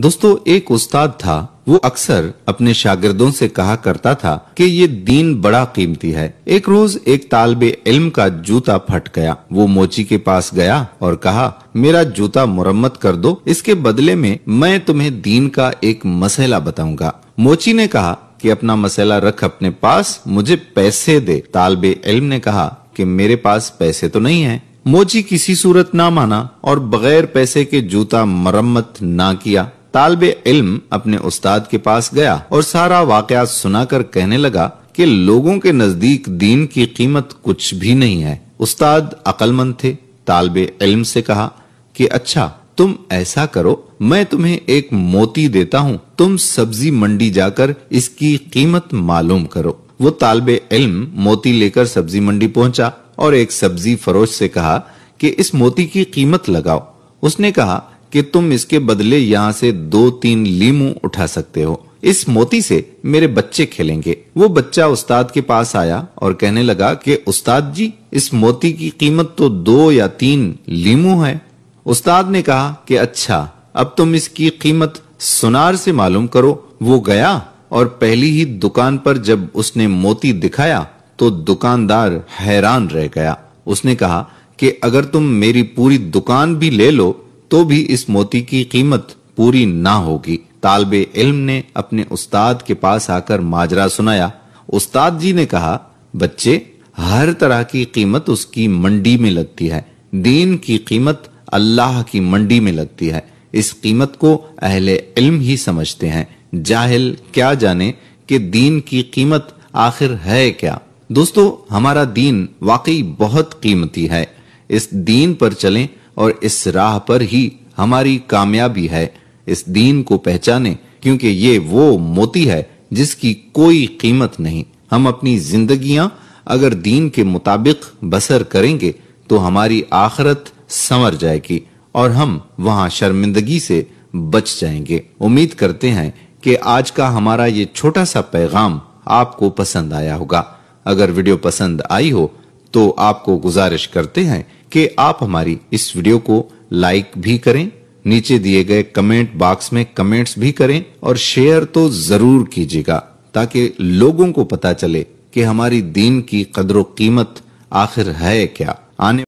दोस्तों एक उस्ताद था वो अक्सर अपने शागिर्दों से कहा करता था कि ये दीन बड़ा कीमती है एक रोज एक तालब इल्म का जूता फट गया वो मोची के पास गया और कहा मेरा जूता मुरम्मत कर दो इसके बदले में मैं तुम्हें दीन का एक मसला बताऊंगा मोची ने कहा कि अपना मसला रख अपने पास मुझे पैसे दे तालब इल्म ने कहा कि मेरे पास पैसे तो नहीं है मोची किसी सूरत ना माना और बगैर पैसे के जूता मरम्मत ना किया तालब इल्म अपने उस्ताद के पास गया और सारा वाकया सुनाकर कहने लगा कि लोगों के नजदीक दीन की कीमत कुछ भी नहीं है उस्ताद अकलमंद थे तालब इल्म से कहा कि अच्छा तुम ऐसा करो मैं तुम्हें एक मोती देता हूँ तुम सब्जी मंडी जाकर इसकी कीमत मालूम करो वो तालब इल्म मोती लेकर सब्जी मंडी पहुंचा और एक सब्जी फरोश से कहा कि इस मोती की कीमत लगाओ उसने कहा कि तुम इसके बदले यहाँ से दो तीन लीमू उठा सकते हो इस मोती से मेरे बच्चे खेलेंगे वो बच्चा उस्ताद के पास आया और कहने लगा कि उस्ताद जी इस मोती की कीमत तो दो या तीन लीमू है उस्ताद ने कहा कि अच्छा अब तुम इसकी कीमत सुनार से मालूम करो वो गया और पहली ही दुकान पर जब उसने मोती दिखाया तो दुकानदार हैरान रह गया उसने कहा कि अगर तुम मेरी पूरी दुकान भी ले लो तो भी इस मोती की कीमत पूरी ना होगी तालब इल्म ने अपने उस्ताद के पास आकर माजरा सुनाया उस्ताद जी ने कहा बच्चे हर तरह की कीमत उसकी मंडी में लगती है दीन की कीमत अल्लाह की मंडी में लगती है इस कीमत को अहले इल्म ही समझते हैं जाहिल क्या जाने कि दीन की कीमत आखिर है क्या दोस्तों हमारा दीन वाकई बहुत कीमती है इस दीन पर चलें और इस राह पर ही हमारी कामयाबी है इस दीन को पहचाने क्योंकि ये वो मोती है जिसकी कोई कीमत नहीं हम अपनी जिंदगियां अगर दीन के मुताबिक बसर करेंगे तो हमारी आखरत समर जाएगी और हम वहां शर्मिंदगी से बच जाएंगे उम्मीद करते हैं कि आज का हमारा ये छोटा सा पैगाम आपको पसंद आया होगा अगर वीडियो पसंद आई हो तो आपको गुजारिश करते हैं कि आप हमारी इस वीडियो को लाइक भी करें नीचे दिए गए कमेंट बॉक्स में कमेंट्स भी करें और शेयर तो जरूर कीजिएगा ताकि लोगों को पता चले कि हमारी दीन की कदर कीमत आखिर है क्या आने